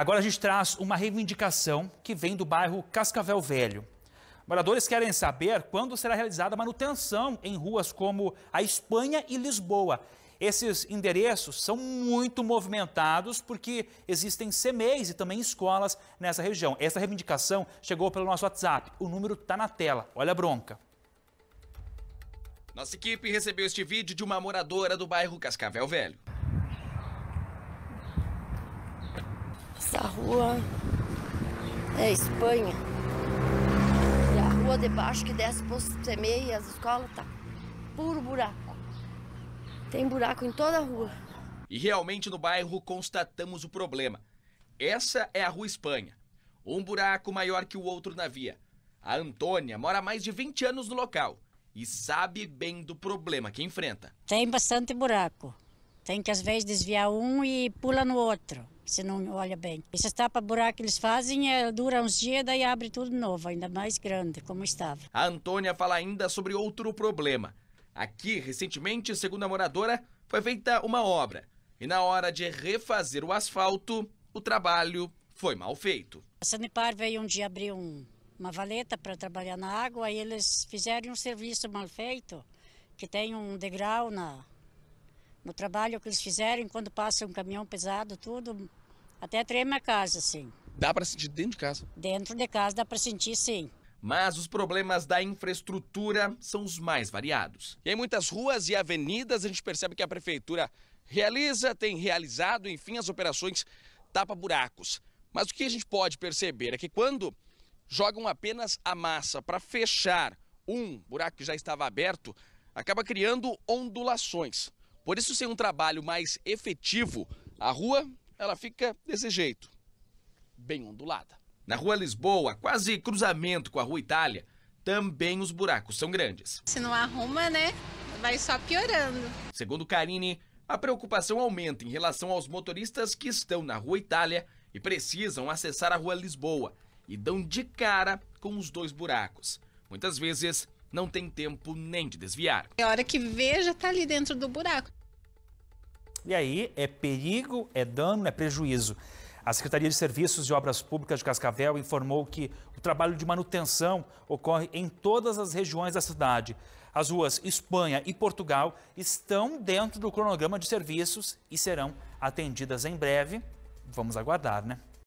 Agora a gente traz uma reivindicação que vem do bairro Cascavel Velho. Moradores querem saber quando será realizada a manutenção em ruas como a Espanha e Lisboa. Esses endereços são muito movimentados porque existem CMEs e também escolas nessa região. Essa reivindicação chegou pelo nosso WhatsApp. O número está na tela. Olha a bronca. Nossa equipe recebeu este vídeo de uma moradora do bairro Cascavel Velho. Essa rua é Espanha. E a rua de baixo que desce para semeia as escolas tá puro buraco. Tem buraco em toda a rua. E realmente no bairro constatamos o problema. Essa é a Rua Espanha. Um buraco maior que o outro na via. A Antônia mora há mais de 20 anos no local e sabe bem do problema que enfrenta. Tem bastante buraco. Tem que às vezes desviar um e pula no outro, se não olha bem. Esses tapa-buraco que eles fazem é, dura uns dias, daí abre tudo novo, ainda mais grande, como estava. A Antônia fala ainda sobre outro problema. Aqui, recentemente, segundo a moradora, foi feita uma obra. E na hora de refazer o asfalto, o trabalho foi mal feito. A Sanepar veio um dia abrir um, uma valeta para trabalhar na água e eles fizeram um serviço mal feito, que tem um degrau na, o trabalho que eles fizeram, quando passa um caminhão pesado, tudo, até treme a casa, sim. Dá para sentir dentro de casa? Dentro de casa dá para sentir, sim. Mas os problemas da infraestrutura são os mais variados. E em muitas ruas e avenidas a gente percebe que a prefeitura realiza, tem realizado, enfim, as operações tapa-buracos. Mas o que a gente pode perceber é que quando jogam apenas a massa para fechar um buraco que já estava aberto, acaba criando ondulações. Por isso, sem um trabalho mais efetivo, a rua ela fica desse jeito, bem ondulada. Na Rua Lisboa, quase cruzamento com a Rua Itália, também os buracos são grandes. Se não arruma, né? Vai só piorando. Segundo Karine, a preocupação aumenta em relação aos motoristas que estão na Rua Itália e precisam acessar a Rua Lisboa e dão de cara com os dois buracos. Muitas vezes não tem tempo nem de desviar. É hora que veja tá ali dentro do buraco. E aí é perigo, é dano, é prejuízo. A Secretaria de Serviços e Obras Públicas de Cascavel informou que o trabalho de manutenção ocorre em todas as regiões da cidade. As ruas Espanha e Portugal estão dentro do cronograma de serviços e serão atendidas em breve. Vamos aguardar, né?